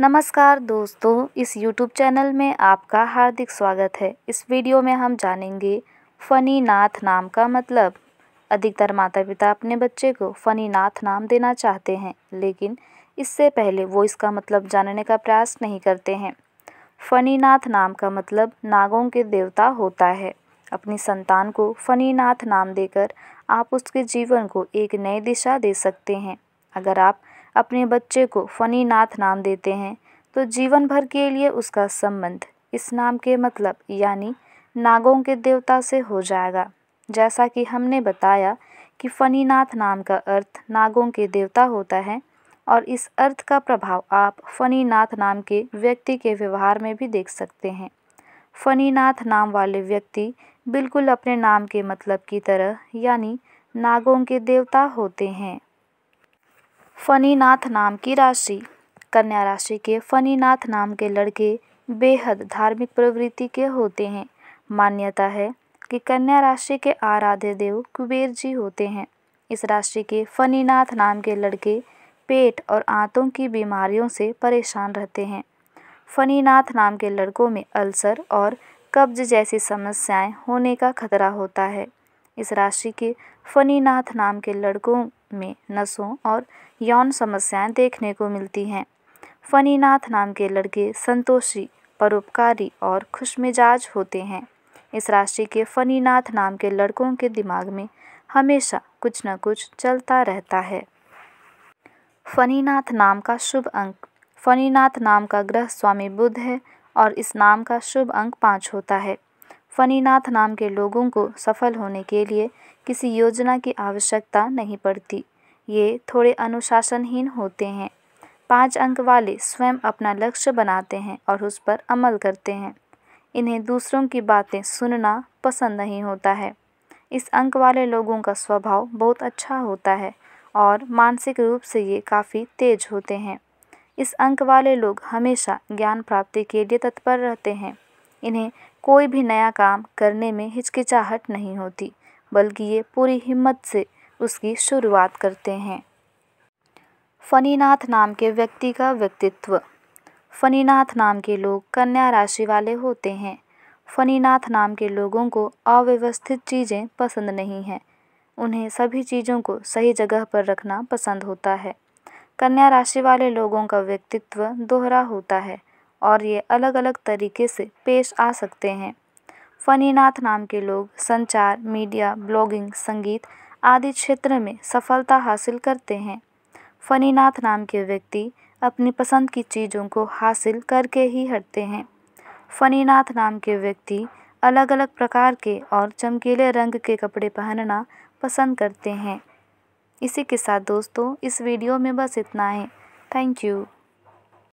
नमस्कार दोस्तों इस यूट्यूब चैनल में आपका हार्दिक स्वागत है इस वीडियो में हम जानेंगे फ़नी नाथ नाम का मतलब अधिकतर माता पिता अपने बच्चे को फ़नी नाथ नाम देना चाहते हैं लेकिन इससे पहले वो इसका मतलब जानने का प्रयास नहीं करते हैं फनी नाथ नाम का मतलब नागों के देवता होता है अपनी संतान को फनी नाथ नाम देकर आप उसके जीवन को एक नई दिशा दे सकते हैं अगर आप अपने बच्चे को फनी नाथ नाम देते हैं तो जीवन भर के लिए उसका संबंध इस नाम के मतलब यानी नागों के देवता से हो जाएगा जैसा कि हमने बताया कि नाथ नाम का अर्थ नागों के देवता होता है और इस अर्थ का प्रभाव आप नाथ नाम के व्यक्ति के व्यवहार में भी देख सकते हैं फनीनाथ नाम वाले व्यक्ति बिल्कुल अपने नाम के मतलब की तरह यानी नागों के देवता होते हैं फनीनाथ नाम की राशि कन्या राशि के फनीनाथ नाम के लड़के बेहद धार्मिक प्रवृत्ति के होते हैं मान्यता है कि कन्या राशि के आराध्य देव कुबेर जी होते हैं इस राशि के फनीनाथ नाम के लड़के पेट और आंतों की बीमारियों से परेशान रहते हैं फनीनाथ नाम के लड़कों में अल्सर और कब्ज जैसी समस्याएं होने का खतरा होता है इस राशि के फनीनाथ नाम के लड़कों में नसों और यौन समस्याएं देखने को मिलती हैं फनीनाथ नाम के लड़के संतोषी परोपकारी और खुशमिजाज होते हैं इस राशि के फनीनाथ नाम के लड़कों के दिमाग में हमेशा कुछ न कुछ चलता रहता है फनीनाथ नाम का शुभ अंक फनीनाथ नाम का ग्रह स्वामी बुद्ध है और इस नाम का शुभ अंक पाँच होता है फनीनाथ नाम के लोगों को सफल होने के लिए किसी योजना की आवश्यकता नहीं पड़ती ये थोड़े अनुशासनहीन होते हैं पाँच अंक वाले स्वयं अपना लक्ष्य बनाते हैं और उस पर अमल करते हैं इन्हें दूसरों की बातें सुनना पसंद नहीं होता है इस अंक वाले लोगों का स्वभाव बहुत अच्छा होता है और मानसिक रूप से ये काफ़ी तेज होते हैं इस अंक वाले लोग हमेशा ज्ञान प्राप्ति के लिए तत्पर रहते हैं इन्हें कोई भी नया काम करने में हिचकिचाहट नहीं होती बल्कि ये पूरी हिम्मत से उसकी शुरुआत करते हैं फनीनाथ नाम के व्यक्ति का व्यक्तित्व फनीनाथ नाम के लोग कन्या राशि वाले होते हैं फनीनाथ नाम के लोगों को अव्यवस्थित चीज़ें पसंद नहीं हैं उन्हें सभी चीज़ों को सही जगह पर रखना पसंद होता है कन्या राशि वाले लोगों का व्यक्तित्व दोहरा होता है और ये अलग अलग तरीके से पेश आ सकते हैं नाथ नाम के लोग संचार मीडिया ब्लॉगिंग संगीत आदि क्षेत्र में सफलता हासिल करते हैं नाथ नाम के व्यक्ति अपनी पसंद की चीज़ों को हासिल करके ही हटते हैं नाथ नाम के व्यक्ति अलग अलग प्रकार के और चमकीले रंग के कपड़े पहनना पसंद करते हैं इसी के साथ दोस्तों इस वीडियो में बस इतना है थैंक यू